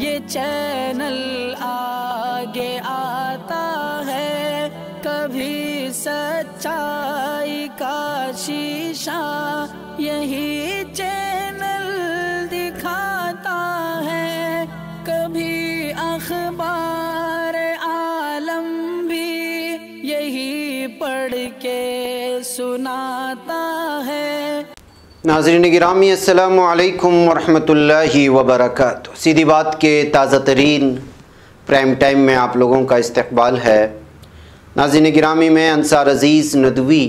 ये चैनल आगे आता है कभी सच्चाई का शीशा यही चैनल दिखाता है कभी अखबार आलम भी यही पढ़ के सुनाता नाजरन गिरामी अल्लाम वरहमल वबरक सीधी बात के ताज़ा तरीन प्राइम टाइम में आप लोगों का इस्तबाल है नाजरन गिरामी में अनसार अज़ीज़ नदवी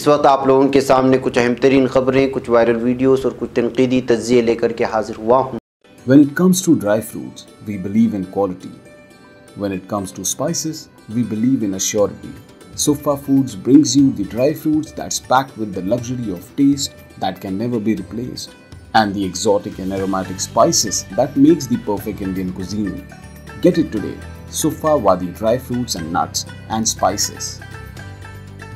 इस वक्त आप लोगों के सामने कुछ अहम तरीन ख़बरें कुछ वायरल वीडियोस और कुछ तनकीदी तजिए लेकर के हाजिर हुआ हूँ When it comes to dry fruits, we believe in quality. When it comes to spices, we believe in assurity. Sofa Foods brings you the dry fruits that's packed with the luxury of taste that can never be replaced and the exotic and aromatic spices that makes the perfect Indian cuisine. Get it today, Sufa Wadi dry fruits and nuts and spices.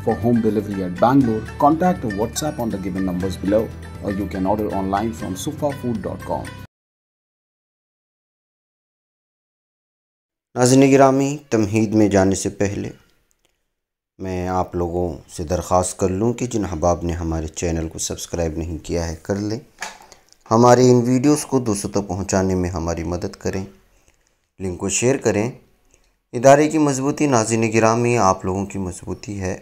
For home delivery at Bangalore, contact or WhatsApp on the given numbers below or you can order online from sufafood.com. नाजन ग्रामी तमहीद में जाने से पहले मैं आप लोगों से दरख्वास्त कर लूँ कि जिन अहबाब ने हमारे चैनल को सब्सक्राइब नहीं किया है कर लें हमारे इन वीडियोस को दूसरों तक पहुंचाने में हमारी मदद करें लिंक को शेयर करें इदारे की मजबूती नाजिन ग्रामी आप लोगों की मजबूती है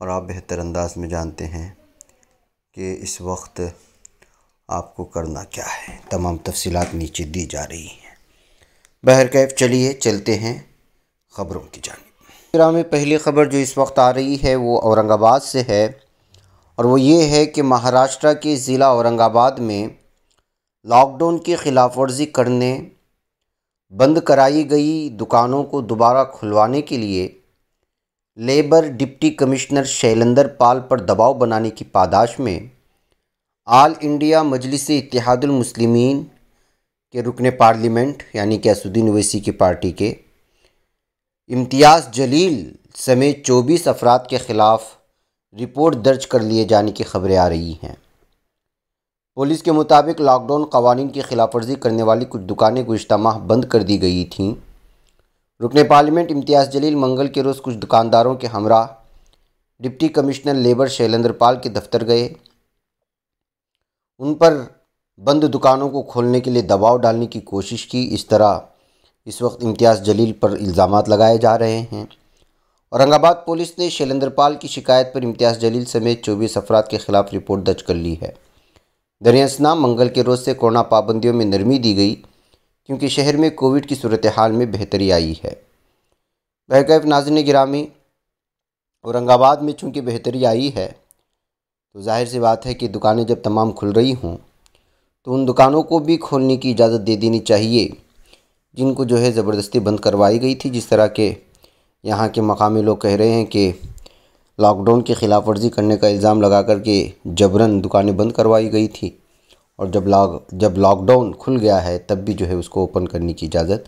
और आप बेहतर अंदाज में जानते हैं कि इस वक्त आपको करना क्या है तमाम तफसीत नीचे दी जा रही हैं बहर कैफ चलिए चलते हैं ख़बरों की जान ग्राम में पहली खबर जो इस वक्त आ रही है वो औरंगाबाद से है और वो ये है कि महाराष्ट्र के ज़िला औरंगाबाद में लॉकडाउन की खिलाफ वर्जी करने बंद कराई गई दुकानों को दोबारा खुलवाने के लिए labour deputy commissioner Shailendra Pal पर दबाव बनाने की पादाश में आल इंडिया मजलिस इतिहादुलमसलिमिन के रुकन पार्लियामेंट यानी कि असुद्दीन ओवैसी की पार्टी के इम्तियाज़ जलील समेत चौबीस अफराद के ख़िलाफ़ रिपोर्ट दर्ज कर लिए जाने की खबरें आ रही हैं पुलिस के मुताबिक लॉकडाउन कवानीन की ख़िलाफ़वर्जी करने वाली कुछ दुकानें गुज्त माह बंद कर दी गई थीं रुकन पार्लियामेंट इम्तियाज़ जलील मंगल के रोज़ कुछ दुकानदारों के हमरा deputy commissioner labour Shailendra Pal के दफ्तर गए उन पर बंद दुकानों को खोलने के लिए दबाव डालने की कोशिश की इस तरह इस वक्त इम्तियाज़ जलील पर इल्ज़ाम लगाए जा रहे हैं औरंगाबाद पुलिस ने शैलेंद्रपाल की शिकायत पर इम्तियाज़ जलील समेत चौबीस अफराद के खिलाफ रिपोर्ट दर्ज कर ली है दरियासना मंगल के रोज़ से कोरोना पाबंदियों में नरमी दी गई क्योंकि शहर में कोविड की सूरत हाल में बेहतरी आई है बहकैफ नाजन गिरामी औरंगाबाद में चूँकि बेहतरी आई है तो जाहिर सी बात है कि दुकानें जब तमाम खुल रही हों तो उन दुकानों को भी खोलने की इजाज़त दे देनी चाहिए जिनको जो है ज़बरदस्ती बंद करवाई गई थी जिस तरह के यहाँ के मकामी लोग कह रहे हैं कि लॉकडाउन की खिलाफ वर्जी करने का इल्ज़ाम लगा कर के जबरन दुकानें बंद करवाई गई थी और जब लॉक जब लॉकडाउन खुल गया है तब भी जो है उसको ओपन करने की इजाज़त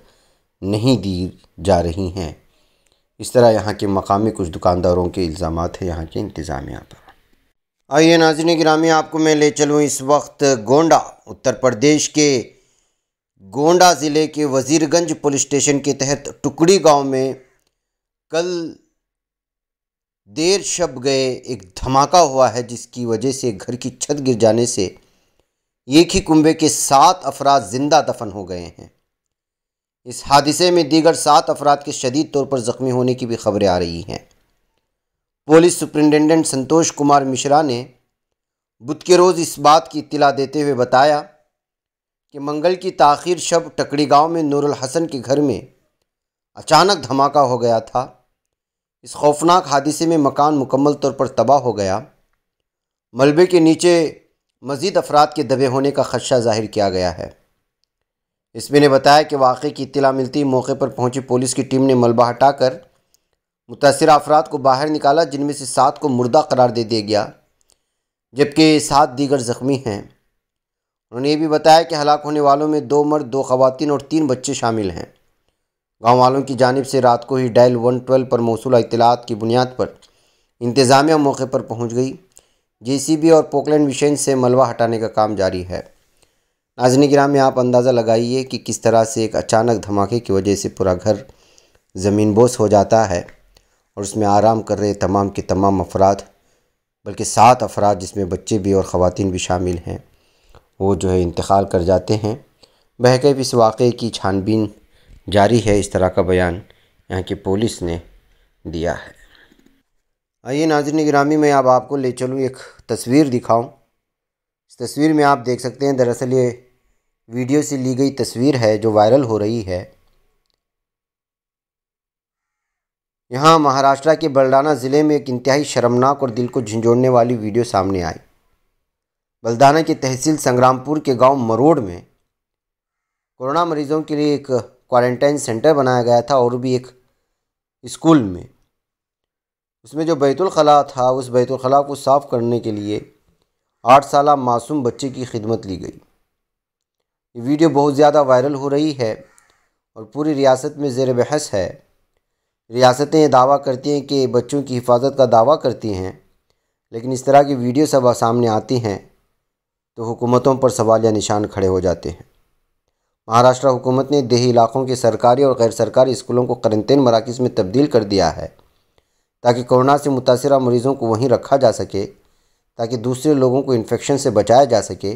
नहीं दी जा रही हैं इस तरह यहाँ के मकामी कुछ दुकानदारों के इल्ज़ाम हैं यहाँ के इंतज़ामिया पर आइए नाजन ग्रामी आपको मैं ले चलूँ इस वक्त गोंडा उत्तर प्रदेश के गोंडा ज़िले के वज़ीरगंज पुलिस स्टेशन के तहत टुकड़ी गांव में कल देर शब गए एक धमाका हुआ है जिसकी वजह से घर की छत गिर जाने से एक ही कुंबे के सात अफराद जिंदा दफन हो गए हैं इस हादसे में दीगर सात अफराद के शदीद तौर पर ज़ख्मी होने की भी खबरें आ रही हैं पुलिस सुप्रिंटेंडेंट संतोष कुमार मिश्रा ने बुध के रोज़ इस बात की इतला देते हुए बताया कि मंगल की ताखिर शब टकड़ी गांव में नूरुल हसन के घर में अचानक धमाका हो गया था इस खौफनाक हादसे में मकान मुकम्मल तौर पर तबाह हो गया मलबे के नीचे मज़ीद अफराद के दबे होने का खदशा जाहिर किया गया है इसमें ने बताया कि वाक़े की इतला मिलती मौके पर पहुंची पुलिस की टीम ने मलबा हटाकर मुतासर अफराद को बाहर निकाला जिनमें से सात को मुर्दा करार दे दिया गया जबकि सात दीगर ज़ख्मी हैं उन्होंने ये भी बताया कि हलाक होने वालों में दो मर्द दो खवतिन और तीन बच्चे शामिल हैं गाँव वालों की जानब से रात को ही डायल वन ट्वेल्व पर मौसू इतलात की बुनियाद पर इंतज़ामिया मौके पर पहुँच गई जे सी बी और पोकलैंड मिशन से मलबा हटाने का काम जारी है नाजन ग्राम में आप अंदाज़ा लगाइए कि किस तरह से एक अचानक धमाके की वजह से पूरा घर ज़मीन बोस हो जाता है और उसमें आराम कर रहे तमाम के तमाम अफराद बल्कि सात अफराद जिसमें बच्चे भी और ख़वान भी शामिल हैं वो जो है इंतकाल कर जाते हैं बहरकैफ इस वाक़े की छानबीन जारी है इस तरह का बयान यहाँ की पुलिस ने दिया है आइए नाजर निगरामी में अब आपको ले चलूँ एक तस्वीर दिखाऊँ इस तस्वीर में आप देख सकते हैं दरअसल ये वीडियो से ली गई तस्वीर है जो वायरल हो रही है यहाँ महाराष्ट्र के बलडाना ज़िले में एक इंतहाई शर्मनाक और दिल को झंझोड़ने वाली वीडियो सामने आई बलदाना की तहसील संग्रामपुर के गांव मरोड में कोरोना मरीजों के लिए एक क्वारंटाइन सेंटर बनाया गया था और भी एक स्कूल में उसमें जो बैतुलखला था उस बैतुलखला को साफ़ करने के लिए आठ साल मासूम बच्चे की खिदमत ली गई ये वीडियो बहुत ज़्यादा वायरल हो रही है और पूरी रियासत में ज़ेर बहस है रियासतें दावा करती हैं कि बच्चों की हिफाजत का दावा करती हैं लेकिन इस तरह की वीडियो सब सामने आती हैं तो हुकूमतों पर सवाल या निशान खड़े हो जाते हैं महाराष्ट्र हुकूमत ने देही इलाकों के सरकारी और गैर सरकारी स्कूलों को करंतन मराकज़ में तब्दील कर दिया है ताकि कोरोना से मुतासर मरीज़ों को वहीं रखा जा सके ताकि दूसरे लोगों को इन्फेक्शन से बचाया जा सके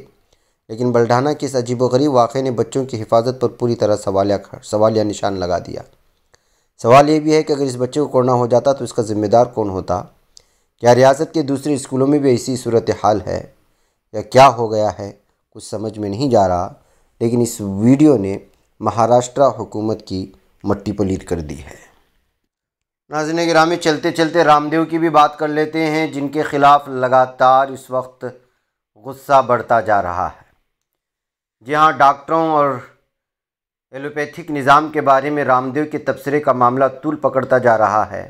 लेकिन बल्ढाना के इस अजीबोगरीब वाक़े ने बच्चों की हिफाजत पर पूरी तरह सवालिया सवालिया निशान लगा दिया सवाल ये भी है कि अगर इस बच्चे को कोरोना हो जाता तो इसका ज़िम्मेदार कौन होता क्या रियासत के दूसरे स्कूलों में भी ऐसी सूरत हाल है या क्या हो गया है कुछ समझ में नहीं जा रहा लेकिन इस वीडियो ने महाराष्ट्र हुकूमत की मट्टी पलीर कर दी है नाजन ग्रामी चलते चलते रामदेव की भी बात कर लेते हैं जिनके ख़िलाफ़ लगातार इस वक्त गुस्सा बढ़ता जा रहा है जी हाँ डॉक्टरों और एलोपैथिक निज़ाम के बारे में रामदेव के तबसरे का मामला तुल पकड़ता जा रहा है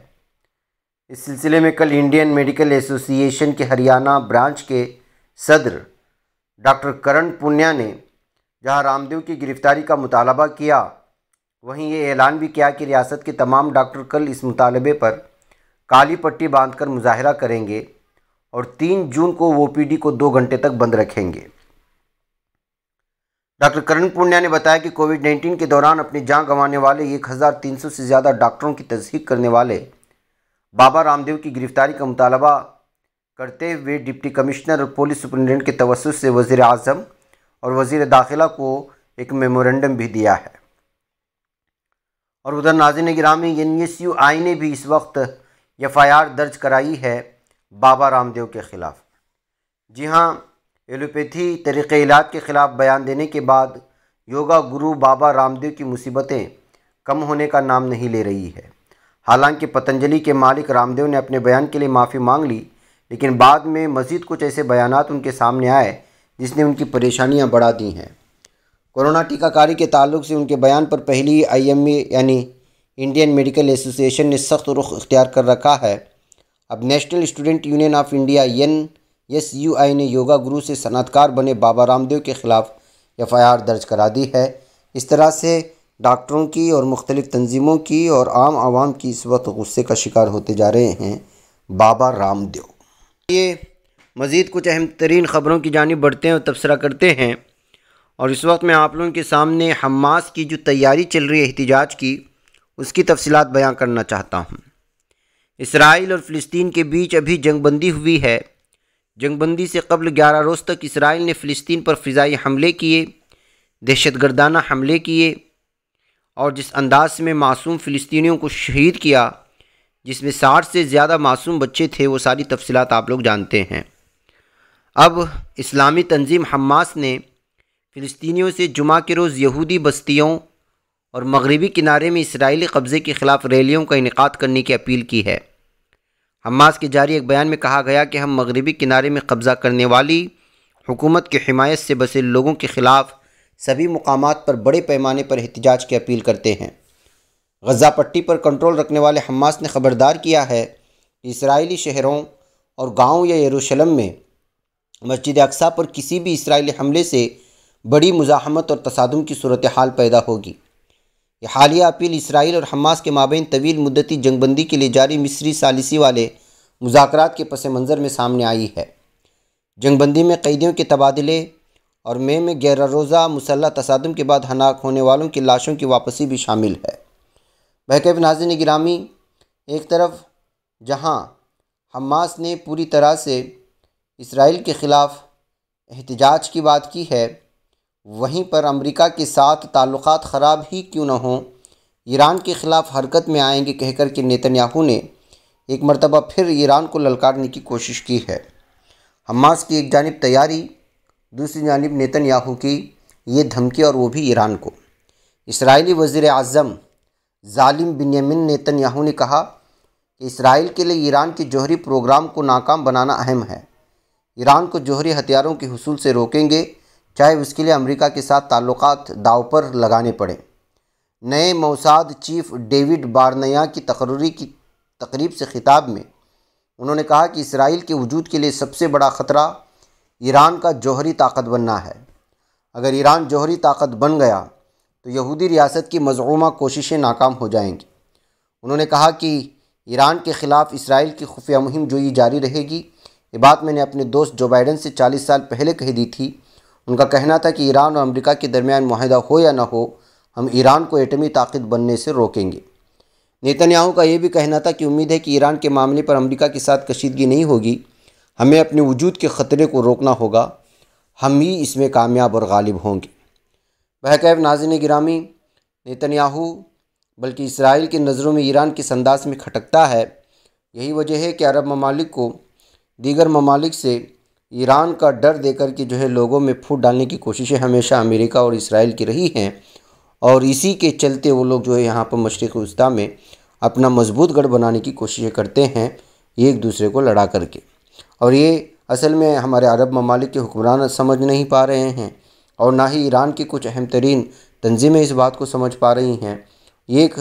इस सिलसिले में कल इंडियन मेडिकल एसोसिएशन के हरियाणा ब्रांच के सदर डॉक्टर करण पुनिया ने जहां रामदेव की गिरफ्तारी का मुतालबा किया वहीं ये ऐलान भी किया कि रियासत के तमाम डॉक्टर कल इस मुतालबे पर काली पट्टी बांधकर मुजाहरा करेंगे और तीन जून को ओ को दो घंटे तक बंद रखेंगे डॉक्टर करण पुण्या ने बताया कि कोविड नाइन्टीन के दौरान अपनी जान गंवाने वाले एक हज़ार तीन सौ से ज़्यादा डॉक्टरों की तस्दीक करने वाले बाबा रामदेव की गिरफ्तारी का मुतालबा करते हुए डिप्टी कमिश्नर और पुलिस सुप्रिटेंडेंट के तवस से वज़ी अजम और वज़ी दाखिला को एक मेमोरेंडम भी दिया है और उधर नाजिन ग्रामी एन एस यू आई ने भी इस वक्त एफ आई आर दर्ज कराई है बाबा रामदेव के ख़िलाफ़ जी हाँ एलोपैथी तरीक़े इलाज के ख़िलाफ़ बयान देने के बाद योगा गुरु बाबा रामदेव की मुसीबतें कम होने का नाम नहीं ले रही है हालांकि पतंजलि के मालिक रामदेव ने अपने बयान के लिए माफ़ी मांग ली लेकिन बाद में मज़ीद कुछ ऐसे बयान उनके सामने आए जिसने उनकी परेशानियाँ बढ़ा दी हैं कोरोना टीकाकारी के ताल्लुक से उनके बयान पर पहली आई एम ए यानी इंडियन मेडिकल एसोसिएशन ने सख्त रुख इख्तियार कर रखा है अब national student union of India N S U I ने योगा गुरु से सनतकार बने बाबा रामदेव के ख़िलाफ़ एफ आई आर दर्ज करा दी है इस तरह से डॉक्टरों की और मुख्तलिफ़ तनजीमों की और आम आवाम की इस वक्त गुस्से का शिकार होते जा रहे हैं बाबा रामदेव ये मज़ीद कुछ अहम तरीन ख़बरों की जानब बढ़ते हैं और तबसरा करते हैं और इस वक्त मैं आप लोगों के सामने हमास की जो तैयारी चल रही है एहतजाज की उसकी तफसलत बयां करना चाहता हूँ इसराइल और फ़लस्तीन के बीच अभी जंगबंदी हुई है जंगबंदी से कबल ग्यारह रोज़ तक इसराइल ने फ़लस्तीन पर फ़ाई हमले किए दहशत गर्दाना हमले किए और जिस अंदाज में मासूम फ़लस्तियों को शहीद किया जिसमें साठ से ज़्यादा मासूम बच्चे थे वो सारी तफसलत आप लोग जानते हैं अब इस्लामी तंजीम हमास ने फ़िलिस्तीनियों से जुमा के रोज़ यहूदी बस्तियों और मगरबी किनारे में इसराइली कब्ज़े के ख़िलाफ़ रैलियों का इनका करने की अपील की है हमास के जारी एक बयान में कहा गया कि हम मगरबी किनारे में कब्ज़ा करने वाली हुकूमत की हिमायत से बसे लोगों के ख़िलाफ़ सभी मकाम पर बड़े पैमाने पर एहतजाज की अपील करते हैं गजा पट्टी पर कंट्रोल रखने वाले हमास ने खबरदार किया है कि इसराइली शहरों और गाँव या यरूशलम में मस्जिद अक्सा पर किसी भी इसराइली हमले से बड़ी मुजाहमत और तसादम की सूरत हाल पैदा होगी यह हालिया अपील इसराइल और हमास के माबेन तवील मुद्दती जंगबंदी के लिए जारी मिस्री सालिसी वाले मुजाकर के पस मंज़र में सामने आई है जंगबंदी में कैदियों के तबादले और मे में, में गैर रोज़ा मुसल्ह तसादम के बाद हनाक होने वालों की लाशों की वापसी भी शामिल है बहकब नाजन गिरामी एक तरफ जहां हमास ने पूरी तरह से इसराइल के ख़िलाफ़ एहतजाज की बात की है वहीं पर अमेरिका के साथ ताल्लुक ख़राब ही क्यों न हों ईरान के ख़िलाफ़ हरकत में आएंगे कहकर के नेतन्याहू ने एक मरतबा फिर ईरान को ललकारने की कोशिश की है हमास की एक जानब तैयारी दूसरी जानब नेतन्याहू की ये धमकी और वो भी ईरान को इसराइली वज़ी अजम जालिम बिन्यामिन नेतन्याहू ने कहा कि इसराइल के लिए ईरान के जौहरी प्रोग्राम को नाकाम बनाना अहम है ईरान को जौहरी हथियारों के हसूल से रोकेंगे चाहे उसके लिए अमेरिका के साथ ताल्लुक दाव पर लगाने पड़े नए मौसाद चीफ डेविड बारनया की तकर्री की तकरीब से खिताब में उन्होंने कहा कि इसराइल के वजूद के लिए सबसे बड़ा ख़तरा ईरान का जौहरी ताकत बनना है अगर ईरान जौहरी ताकत बन गया तो यहूदी रियासत की मजमूमा कोशिशें नाकाम हो जाएंगी उन्होंने कहा कि ईरान के ख़िलाफ़ इसराइल की खुफिया मुहिम जो ये जारी रहेगी ये बात मैंने अपने दोस्त जो बाइडन से 40 साल पहले कह दी थी उनका कहना था कि ईरान और अमेरिका के दरमियान माहिदा हो या ना हो हम ईरान को एटमी ताकत बनने से रोकेंगे नेतन्याहू का यह भी कहना था कि उम्मीद है कि ईरान के मामले पर अमेरिका के साथ कशीदगी नहीं होगी हमें अपने वजूद के ख़तरे को रोकना होगा हम ही इसमें कामयाब और गालिब होंगे बहकैब नाजिन गिरामी नेतन्याहू बल्कि इसराइल की नज़रों में ईरान किस अंदाज में खटकता है यही वजह है कि अरब ममालिक को दीगर ममालिक से ईरान का डर देकर के जो है लोगों में फूट डालने की कोशिशें हमेशा अमेरिका और इसराइल की रही हैं और इसी के चलते वो लोग जो है यहाँ पर मशरक़ वस्ती में अपना मजबूत गढ़ बनाने की कोशिशें करते हैं एक दूसरे को लड़ा करके और ये असल में हमारे अरब ममालिक के हुक्मरान समझ नहीं पा रहे हैं और ना ही ईरान की कुछ अहम तरीन तंजीमें इस बात को समझ पा रही हैं ये एक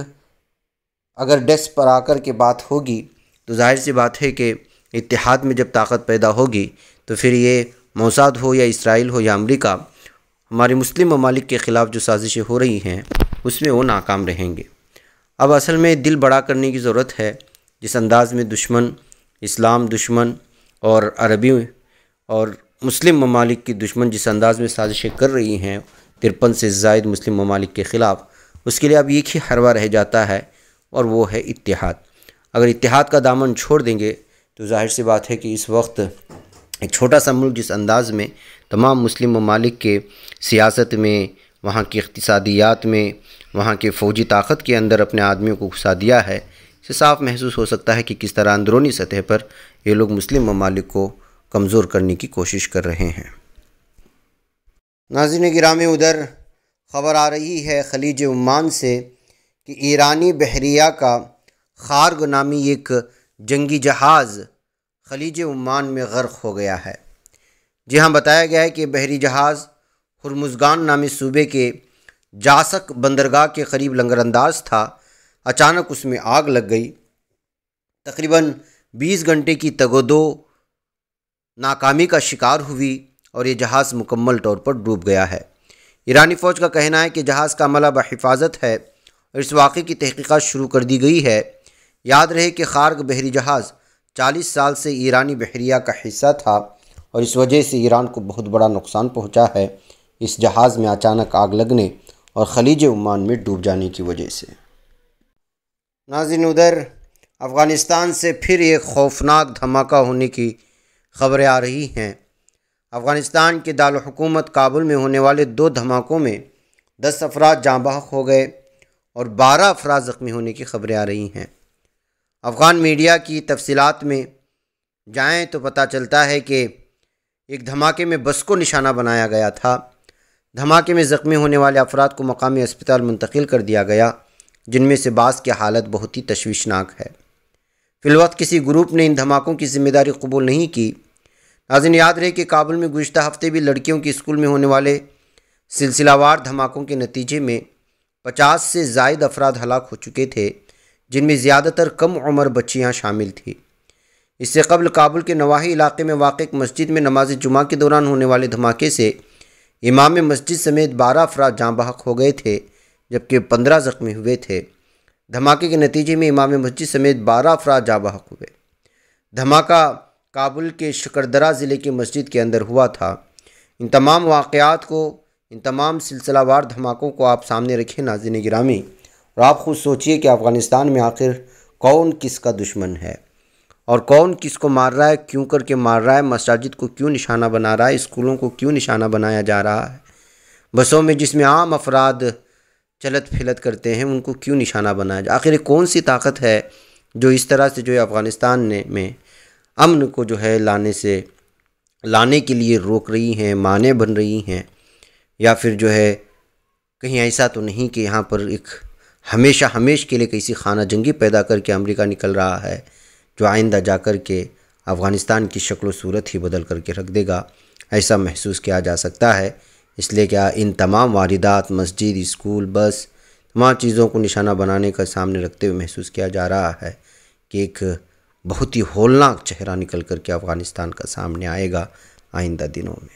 अगर डेस्क पर आकर के बात होगी तो जाहिर सी बात है कि इतिहाद में जब ताकत पैदा होगी तो फिर ये मौसाद हो या इसराइल हो या अमरीका हमारे मुस्लिम ममालिक के ख़िलाफ़ जो साजिशें हो रही हैं उसमें वो नाकाम रहेंगे अब असल में दिल बड़ा करने की ज़रूरत है जिस अंदाज़ में दुश्मन इस्लाम दुश्मन और अरबी और मुस्लिम ममालिक की दुश्मन जिस अंदाज़ में साजिशें कर रही हैं तिरपन से जायद मुस्लिम ममालिक के ख़िलाफ़ उसके लिए अब एक ही हरवा रह जाता है और वो है इतिहाद अगर इतिहाद का दामन छोड़ देंगे तो जाहिर सी बात है कि इस वक्त एक छोटा सा मुल्क जिस अंदाज़ में तमाम मुस्लिम ममालिक के सियासत में वहाँ की इकतसादियात में वहाँ के फ़ौजी ताकत के अंदर अपने आदमियों को घुसा दिया है इसे साफ महसूस हो सकता है कि किस तरह अंदरूनी सतह पर ये लोग मुस्लिम ममालिक को कमज़ोर करने की कोशिश कर रहे हैं नाजिन गिराम उधर ख़बर आ रही है खलीज उमान से कि ईरानी बहरिया का खारग नामी एक जंगी जहाज़ खलीज उमान में गर्क हो गया है जी हाँ बताया गया है कि बहरी जहाज़ हरमुजगान नामी सूबे के जासक बंदरगाह के करीब लंगरअंदाज था अचानक उसमें आग लग गई तकरीबन 20 घंटे की तगोदो नाकामी का शिकार हुई और ये जहाज़ मुकम्मल तौर पर डूब गया है ईरानी फ़ौज का कहना है कि जहाज़ का अमला बहिफाजत है और इस वाक़े की तहकीक़त शुरू कर दी गई है याद रहे कि खारग बहरी जहाज़ चालीस साल से ईरानी बहरिया का हिस्सा था और इस वजह से ईरान को बहुत बड़ा नुकसान पहुँचा है इस जहाज़ में अचानक आग लगने और खलीज उमान में डूब जाने की वजह से नाजिन उधर अफ़गानिस्तान से फिर एक खौफनाक धमाका होने की खबरें आ रही हैं अफ़गानिस्तान के दारकूमत काबुल में होने वाले दो धमाकों में दस अफराद जाँबाक हो गए और बारह अफराद ज़ख्मी होने की खबरें आ रही हैं अफ़गान मीडिया की तफसीत में जाएँ तो पता चलता है कि एक धमाके में बस को निशाना बनाया गया था धमाके में ज़ख्मी होने वाले अफराद को मकामी अस्पताल मुंतकिल कर दिया गया जिनमें से बास की हालत बहुत ही तशवीशनाक है फिलवत किसी ग्रुप ने इन धमाकों की जिम्मेदारी कबूल नहीं की नाजिन याद रहे कि काबुल में गुजत हफ्ते भी लड़कियों के स्कूल में होने वाले सिलसिलावार धमाकों के नतीजे में पचास से जायद अफराद हलाक हो चुके थे जिनमें ज़्यादातर कम उम्र बच्चियाँ शामिल थीं इससे कबल काबुल के नवाही इलाके में वाक़ मस्जिद में नमाज जुमा के दौरान होने वाले धमाके से इमाम मस्जिद समेत बारह अफराद जाँ बहक हो गए थे जबकि पंद्रह ज़ख्मी हुए थे धमाके के नतीजे में इमाम मस्जिद समेत बारह अफराद जाँ बहक हुए धमाका काबुल के शकरदरा ज़िले की मस्जिद के अंदर हुआ था इन तमाम वाक़ात को इन तमाम सिलसिलावार धमाकों को आप सामने रखें नाजिन गिरामी और आप खुद सोचिए कि अफ़गानिस्तान में आखिर कौन किसका दुश्मन है और कौन किसको मार रहा है क्यों करके मार रहा है मसाजिद को क्यों निशाना बना रहा है स्कूलों को क्यों निशाना बनाया जा रहा है बसों में जिसमें आम अफराद चलत फिलत करते हैं उनको क्यों निशाना बनाया जाए आखिर कौन सी ताकत है जो इस तरह से जो है अफ़गानिस्तान ने में अमन को जो है लाने से लाने के लिए रोक रही हैं माने बन रही हैं या फिर जो है कहीं ऐसा तो नहीं कि यहाँ पर एक हमेशा हमेश के लिए कैसी खाना जंगी पैदा करके अमेरिका निकल रहा है जो आइंदा जा कर के अफ़गानिस्तान की शक्ल सूरत ही बदल करके रख देगा ऐसा महसूस किया जा सकता है इसलिए क्या इन तमाम वारदात मस्जिद स्कूल बस तमाम चीज़ों को निशाना बनाने का सामने रखते हुए महसूस किया जा रहा है कि एक बहुत ही होलनाक चेहरा निकल कर के अफ़गानिस्तान का सामने आएगा आइंदा दिनों में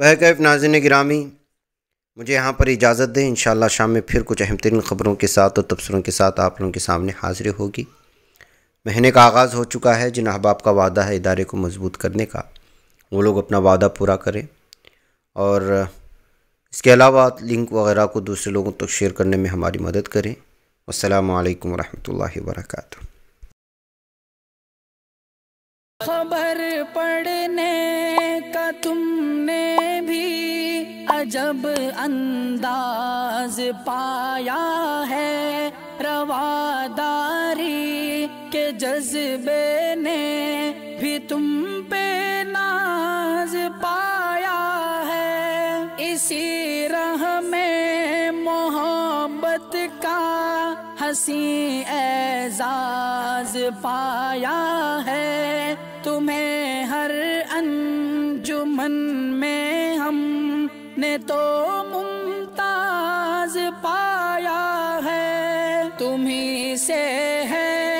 बहकैफ नाजिन गिरामी मुझे यहाँ पर इजाज़त दें इन शाम में फिर कुछ अहम तरीन ख़बरों के साथ और तबसरों के साथ आप लोगों के सामने हाजिर होगी महीने का आगाज़ हो चुका है जिन अहबाब का वादा है इदारे को मजबूत करने का वो लोग अपना वादा पूरा करें और इसके अलावा लिंक वगैरह को दूसरे लोगों तक तो शेयर करने में हमारी मदद करें अल्लाम वरहमल वर्का खबर पढ़ने का तुमने भी अजब अंदाज पाया है रवादारी के जज्बे ने भी तुम पे नाज पाया है इसी रह में मोहब्बत हसी एजाज पाया है तुम्हें हर अंजुमन में हम ने तो मुमताज पाया है तुम्ही से है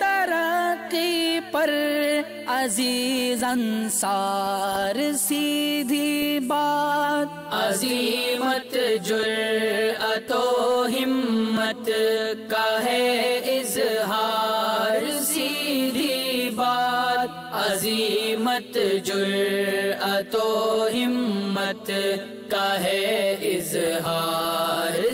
तरक्की पर अजीज अंसार सीधी बात अजीमत जुर अतो हिम का है इजहार सीधी बात अजीमत जुर्अतो हिम्मत का है इजहार